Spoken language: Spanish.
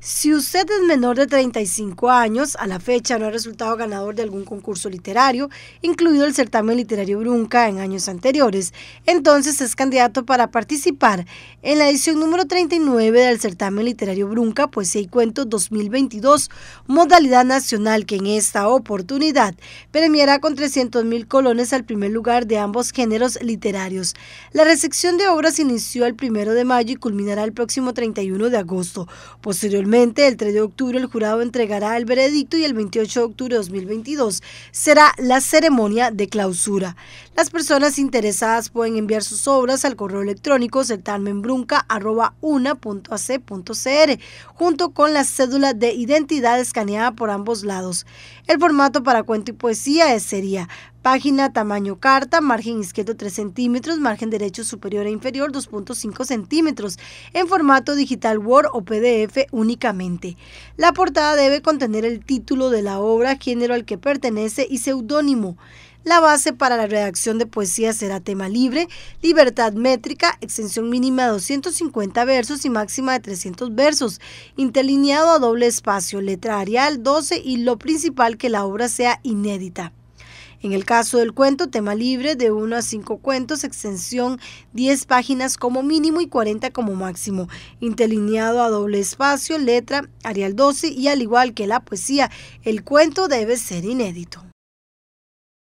Si usted es menor de 35 años, a la fecha no ha resultado ganador de algún concurso literario, incluido el certamen literario Brunca en años anteriores, entonces es candidato para participar en la edición número 39 del certamen literario Brunca Poesía y Cuento 2022, modalidad nacional que en esta oportunidad premiará con 300 mil colones al primer lugar de ambos géneros literarios. La recepción de obras inició el primero de mayo y culminará el próximo 31 de agosto. Posteriormente, el 3 de octubre el jurado entregará el veredicto y el 28 de octubre 2022 será la ceremonia de clausura. Las personas interesadas pueden enviar sus obras al correo electrónico certamenbrunca.una.ac.cr junto con la cédula de identidad escaneada por ambos lados. El formato para cuento y poesía es, sería página, tamaño carta, margen izquierdo 3 centímetros, margen derecho superior e inferior 2.5 centímetros, en formato digital Word o PDF únicamente. La portada debe contener el título de la obra, género al que pertenece y seudónimo. La base para la redacción de poesía será tema libre, libertad métrica, extensión mínima de 250 versos y máxima de 300 versos, interlineado a doble espacio, letra arial 12 y lo principal que la obra sea inédita. En el caso del cuento, tema libre de 1 a 5 cuentos, extensión 10 páginas como mínimo y 40 como máximo, interlineado a doble espacio, letra, Arial 12 y al igual que la poesía, el cuento debe ser inédito.